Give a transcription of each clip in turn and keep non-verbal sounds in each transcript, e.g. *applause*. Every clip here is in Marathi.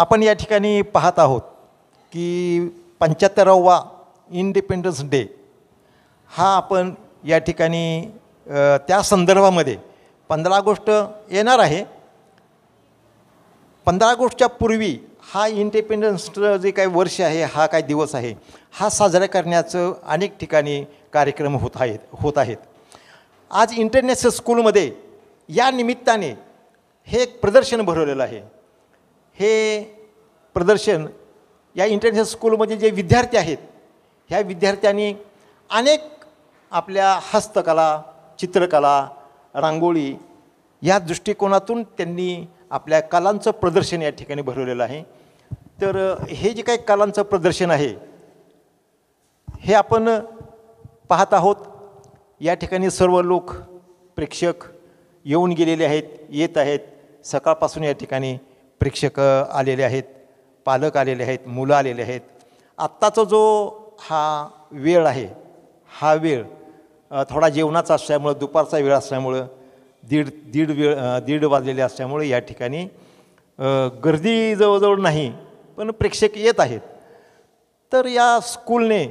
आपण या ठिकाणी पाहत आहोत की पंच्याहत्तरावा इंडिपेंडन्स डे हा आपण या ठिकाणी त्या संदर्भामध्ये पंधरा ऑगस्ट येणार आहे पंधरा ऑगस्टच्या पूर्वी हा इंडिपेंडन्स जे काही वर्ष आहे हा काही दिवस आहे हा साजरा करण्याचं अनेक ठिकाणी कार्यक्रम होत आहेत होत आहेत आज इंटरनॅशनल स्कूलमध्ये या निमित्ताने हे एक प्रदर्शन भरवलेलं आहे हे प्रदर्शन या इंटरनॅशनल स्कूलमध्ये जे विद्यार्थी आहेत ह्या विद्यार्थ्यांनी अनेक आपल्या हस्तकला चित्रकला रांगोळी या दृष्टिकोनातून त्यांनी आपल्या कलांचं प्रदर्शन या ठिकाणी भरवलेलं आहे तर हे जे काही कलांचं प्रदर्शन आहे हे आपण पाहत आहोत या ठिकाणी सर्व लोक प्रेक्षक येऊन गेलेले आहेत येत आहेत सकाळपासून या ठिकाणी प्रेक्षक आलेले आहेत पालक आलेले आहेत मुलं आलेले आहेत आत्ताचा जो हा वेळ आहे हा वेळ थोडा जेवणाचा असल्यामुळं दुपारचा वेळ असल्यामुळं दीड दीड वेळ दीड वाजलेले असल्यामुळं या ठिकाणी गर्दी जवळजवळ नाही पण प्रेक्षक येत आहेत तर या स्कूलने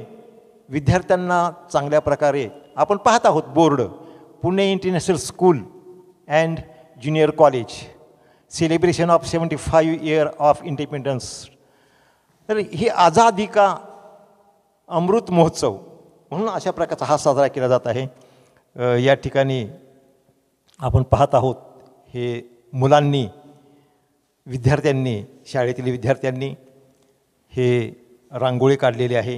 विद्यार्थ्यांना चांगल्या प्रकारे आपण पाहत आहोत board Pune international school and junior college celebration of seventy five year of independence तर ही आझादी का अमृत महोत्सव म्हणून अशा प्रकारचा हा साजरा केला जात आहे या ठिकाणी आपण पाहत आहोत हे मुलांनी विद्यार्थ्यांनी शाळेतील विद्यार्थ्यांनी हे रांगोळी काढलेली आहे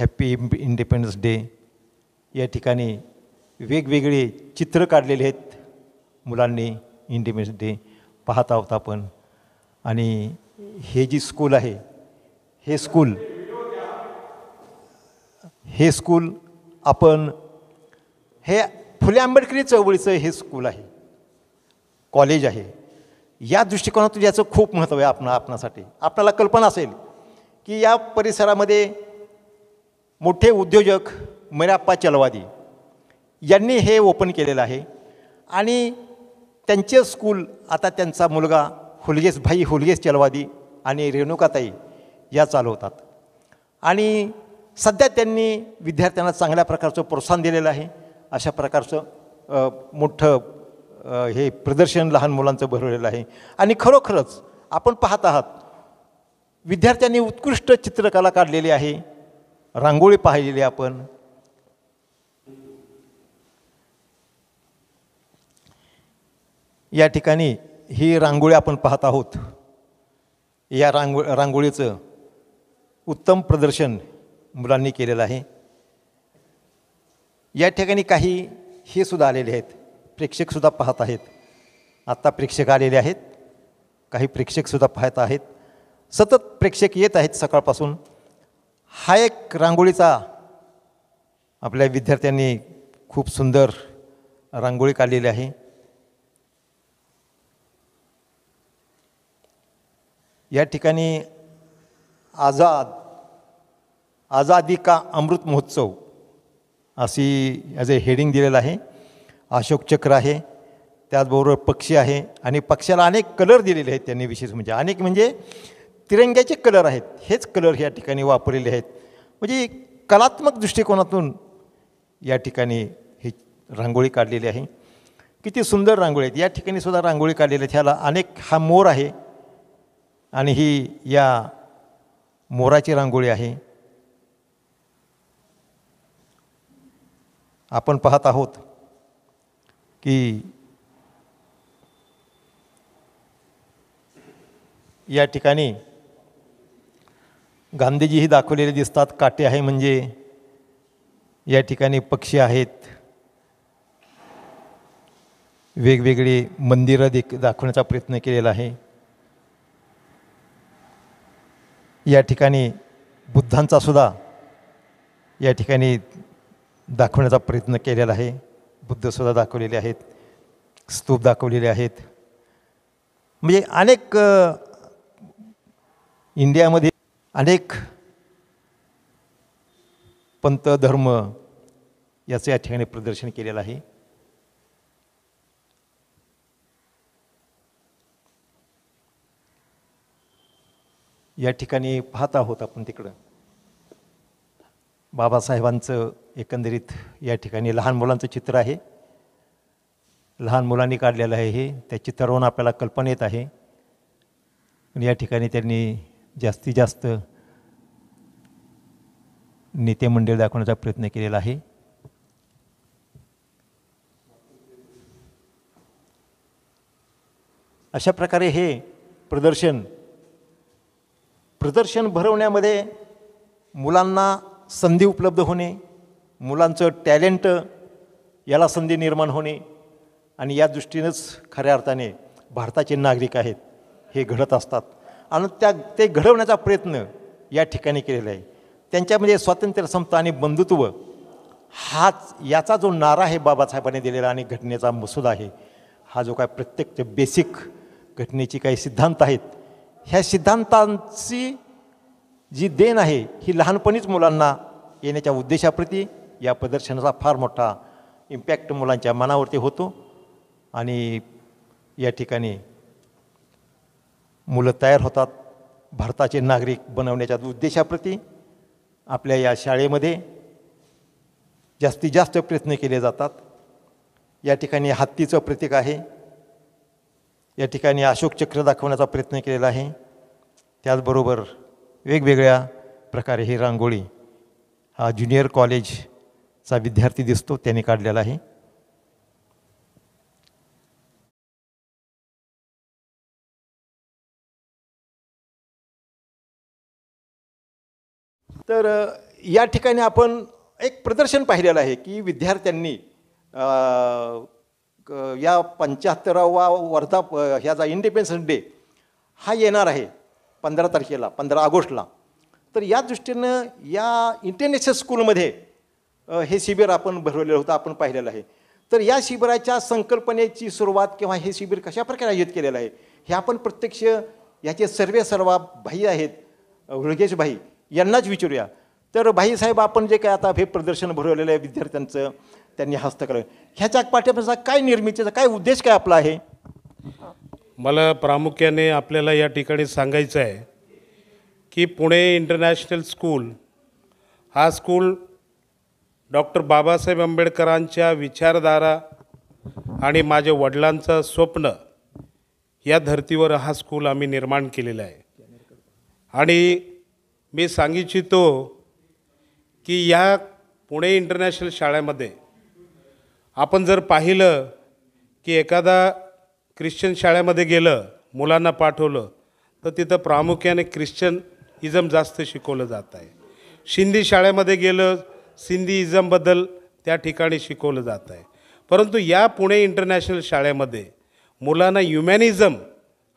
हॅपी इंडिपेंडन्स डे या ठिकाणी वेगवेगळे चित्र काढलेले आहेत मुलांनी इंडिपेंडन्स डे पाहत आहोत आपण आणि हे जी स्कूल आहे हे स्कूल हे स्कूल आपण हे फुले आंबेडकरी चळवळीचं हे स्कूल आहे कॉलेज आहे या दृष्टिकोनातून याचं खूप महत्त्व आहे आपणा आपणासाठी आपल्याला कल्पना असेल की या परिसरामध्ये मोठे उद्योजक मराप्पा चलवादी यांनी हे ओपन केलेलं आहे आणि त्यांचे स्कूल आता त्यांचा मुलगा हुलगेस भाई हुलगेस चलवादी आणि रेणुकाताई या चालवतात आणि सध्या त्यांनी विद्यार्थ्यांना चांगल्या प्रकारचं प्रोत्साहन दिलेलं आहे अशा प्रकारचं मोठं हे प्रदर्शन लहान मुलांचं भरवलेलं आहे आणि खरोखरच आपण पाहत आहात विद्यार्थ्यांनी उत्कृष्ट चित्रकला काढलेली आहे रांगोळी पाहिलेली आपण या ठिकाणी ही रांगोळी आपण पाहत आहोत या रांगो रांगोळीचं उत्तम प्रदर्शन मुलांनी केलेलं आहे या ठिकाणी काही हे सुद्धा आलेले आहेत प्रेक्षकसुद्धा पाहत आहेत आत्ता प्रेक्षक आलेले आहेत काही प्रेक्षकसुद्धा पाहत आहेत सतत प्रेक्षक येत आहेत सकाळपासून हा एक रांगोळीचा आपल्या विद्यार्थ्यांनी खूप सुंदर रांगोळी काढलेली आहे या ठिकाणी आझाद आझादी का अमृत महोत्सव अशी अ हेडिंग दिलेलं आहे अशोक चक्र आहे त्याचबरोबर पक्षी आहे आणि पक्ष्याला अनेक कलर दिलेले आहेत त्यांनी विशेष म्हणजे अनेक म्हणजे तिरंग्याचे कलर आहेत हेच कलर या ठिकाणी वापरलेले आहेत म्हणजे कलात्मक दृष्टिकोनातून या ठिकाणी ही रांगोळी काढलेली आहे किती सुंदर रांगोळी आहेत या ठिकाणी सुद्धा रांगोळी काढलेली आहेत ह्याला अनेक हा मोर आहे आणि ही या मोराची रांगोळी आहे आपण पाहत आहोत की या ठिकाणी गांधीजी ही दाखवलेले दिसतात काटे आहे म्हणजे या ठिकाणी पक्षी आहेत वेगवेगळी मंदिरं देख दाखवण्याचा प्रयत्न केलेला आहे या ठिकाणी बुद्धांचा सुद्धा या ठिकाणी दाखवण्याचा प्रयत्न केलेला आहे बुद्धसुद्धा दाखवलेले आहेत स्तूप दाखवलेले आहेत म्हणजे अनेक इंडियामध्ये अनेक पंत धर्म याचं या ठिकाणी प्रदर्शन केलेलं आहे या ठिकाणी पाहत आहोत आपण तिकडं बाबासाहेबांचं एकंदरीत या ठिकाणी लहान मुलांचं चित्र आहे लहान मुलांनी काढलेलं आहे हे त्या चित्रावरून आपल्याला कल्पना येत आहे या ठिकाणी त्यांनी जास्तीत जास्त नेते मंडळ दाखवण्याचा प्रयत्न केलेला आहे अशा प्रकारे हे प्रदर्शन प्रदर्शन भरवण्यामध्ये मुलांना संधी उपलब्ध होणे मुलांचं टॅलेंट याला संधी निर्माण होणे आणि या दृष्टीनंच खऱ्या अर्थाने भारताचे नागरिक आहेत हे घडत असतात आणि त्या ते घडवण्याचा प्रयत्न या ठिकाणी केलेला आहे त्यांच्यामध्ये स्वातंत्र्य समता आणि बंधुत्व हाच याचा जो नारा आहे बाबासाहेबांनी दिलेला आणि घटनेचा मसूद आहे हा जो काय प्रत्येक बेसिक घटनेची काही सिद्धांत आहेत ह्या सिद्धांतांची जी देण आहे ही लहानपणीच मुलांना येण्याच्या उद्देशाप्रती या प्रदर्शनाचा फार मोठा इम्पॅक्ट मुलांच्या मनावरती होतो आणि या ठिकाणी मुलं तयार होतात भारताचे नागरिक बनवण्याच्या उद्देशाप्रती आपल्या या शाळेमध्ये जास्तीत जास्त प्रयत्न केले जातात या ठिकाणी हत्तीचं प्रतीक आहे या ठिकाणी अशोक चक्र दाखवण्याचा प्रयत्न केलेला आहे त्याचबरोबर वेगवेगळ्या प्रकारे ही रांगोळी हा ज्युनियर कॉलेजचा विद्यार्थी दिसतो त्याने काढलेला आहे तर या ठिकाणी आपण एक प्रदर्शन पाहिलेलं आहे की विद्यार्थ्यांनी या पंच्याहत्तरावा वर्धा ह्याचा इंडिपेंडन्स डे हा येणार आहे पंधरा तारखेला पंधरा ऑगस्टला तर या दृष्टीनं या इंटरनॅशनल स्कूलमध्ये हे शिबिर आपण भरवलेलं होतं आपण पाहिलेलं आहे तर या शिबिराच्या संकल्पनेची सुरुवात किंवा हे शिबिर कशाप्रकारे आयोजित केलेलं आहे हे आपण प्रत्यक्ष याचे सर्वे सर्वा भाई आहेत हृगेश भाई यांनाच विचारूया तर भाईसाहेब आपण जे काय आता हे प्रदर्शन भरवलेलं आहे विद्यार्थ्यांचं त्यांनी हस्तकला ह्याच्या पाठ्यपुस्तकाचा काय निर्मितीचा काय उद्देश काय आपला आहे मला प्रामुख्याने आपल्याला या ठिकाणी सांगायचं आहे की पुणे इंटरनॅशनल स्कूल हा स्कूल डॉक्टर बाबासाहेब आंबेडकरांच्या विचारधारा आणि माझ्या वडिलांचं स्वप्न या धर्तीवर हा स्कूल आम्ही निर्माण केलेला आहे आणि मी इच्छितो की या पुणे इंटरनॅशनल शाळेमध्ये आपण जर पाहिलं की एखादा ख्रिश्चन शाळेमध्ये गेलं मुलांना पाठवलं तर तिथं प्रामुख्याने ख्रिश्चन इजम जास्त शिकवलं जात आहे शिंदी शाळेमध्ये गेलं सिंधी इजमबद्दल त्या ठिकाणी शिकवलं जात आहे परंतु या पुणे इंटरनॅशनल शाळेमध्ये मुलांना ह्युमॅनिझम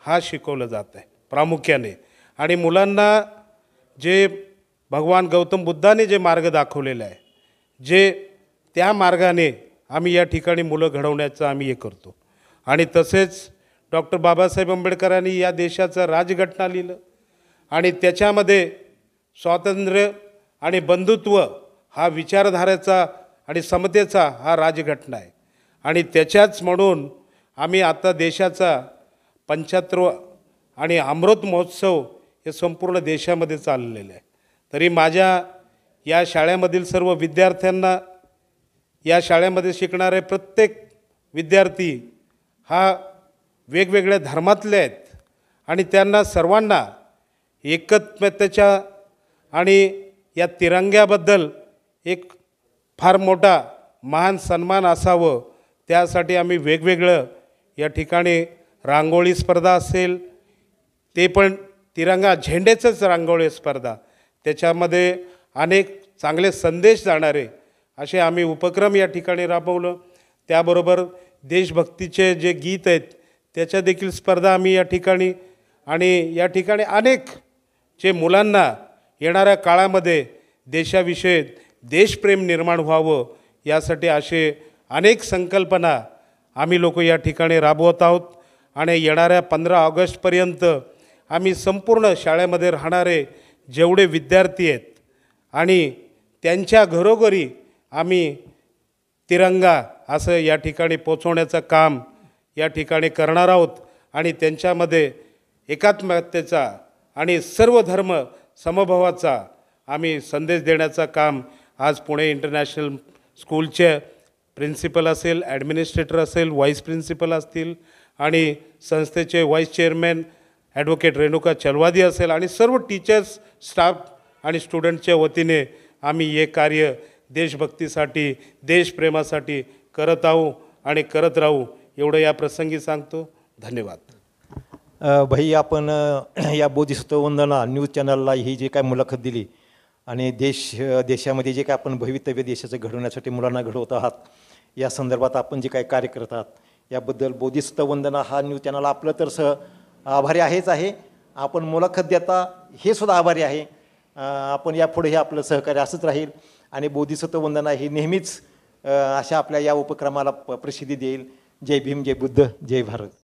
हा शिकवलं जात आहे प्रामुख्याने आणि मुलांना जे भगवान गौतम बुद्धाने जे मार्ग दाखवलेला आहे जे त्या मार्गाने आम्ही या ठिकाणी मुलं घडवण्याचं आम्ही हे करतो आणि तसेच डॉक्टर बाबासाहेब आंबेडकरांनी या देशाचं राजघटना लिहिलं आणि त्याच्यामध्ये स्वातंत्र्य आणि बंधुत्व हा विचारधारेचा आणि समतेचा हा राजघटना आहे आणि त्याच्याच म्हणून आम्ही आता देशाचा पंच्याहत्तर आणि अमृत महोत्सव हे संपूर्ण देशामध्ये चाललेलं आहे तरी माझ्या या शाळेमधील सर्व विद्यार्थ्यांना या शाळेमध्ये शिकणारे प्रत्येक विद्यार्थी हा वेगवेगळ्या धर्मातले आहेत आणि त्यांना सर्वांना एकत्मतेच्या आणि या तिरंग्याबद्दल एक फार मोठा महान सन्मान असावं त्यासाठी आम्ही वेगवेगळं या ठिकाणी रांगोळी स्पर्धा असेल ते पण तिरंगा झेंडेचंच रांगोळी स्पर्धा त्याच्यामध्ये अनेक चांगले संदेश जाणारे असे आम्ही उपक्रम या ठिकाणी राबवलं त्याबरोबर देशभक्तीचे जे गीत आहेत त्याच्या देखील स्पर्धा आम्ही या ठिकाणी आणि या ठिकाणी अनेक जे मुलांना येणाऱ्या काळामध्ये देशाविषयी देशप्रेम निर्माण व्हावं यासाठी असे अनेक संकल्पना आम्ही लोक या ठिकाणी राबवत आहोत आणि येणाऱ्या पंधरा ऑगस्टपर्यंत आम्ही संपूर्ण शाळेमध्ये राहणारे जेवढे विद्यार्थी आहेत आणि त्यांच्या घरोघरी आम्ही तिरंगा असं या ठिकाणी पोचवण्याचं काम या ठिकाणी करणार आहोत आणि त्यांच्यामध्ये एकात्मतेचा आणि सर्व धर्म समभावाचा आम्ही संदेश देण्याचं काम आज पुणे इंटरनॅशनल स्कूलचे प्रिन्सिपल असेल ॲडमिनिस्ट्रेटर असेल व्हाईस प्रिन्सिपल असतील आणि संस्थेचे vice chairman advocate Renuka Chalwadi असेल आणि सर्व टीचर्स स्टाफ आणि स्टुडंटच्या वतीने आम्ही हे कार्य देशभक्तीसाठी देशप्रेमासाठी करत आहो आणि करत राहू एवढं या प्रसंगी सांगतो धन्यवाद भाई आपण *clears throat* या बोधिसत्व वंदना न्यूज चॅनलला ही जी काय मुलाखत दिली आणि देश देशामध्ये जे काय आपण भवितव्य देशाचं घडवण्यासाठी मुलांना घडवत आहात या संदर्भात आपण जे काय कार्य करत आहात याबद्दल बोधिसत्व वंदना हा न्यूज चॅनल आपलं तर सह आभारी आहेच आहे आपण मुलाखत देता हे सुद्धा आभारी आहे आपण यापुढे हे आपलं सहकार्य असंच राहील आणि बोधिसत्व वंदना ही नेहमीच अशा आपल्या या उपक्रमाला प प्रसिद्धी देईल जय भीम जय बुद्ध जय भारत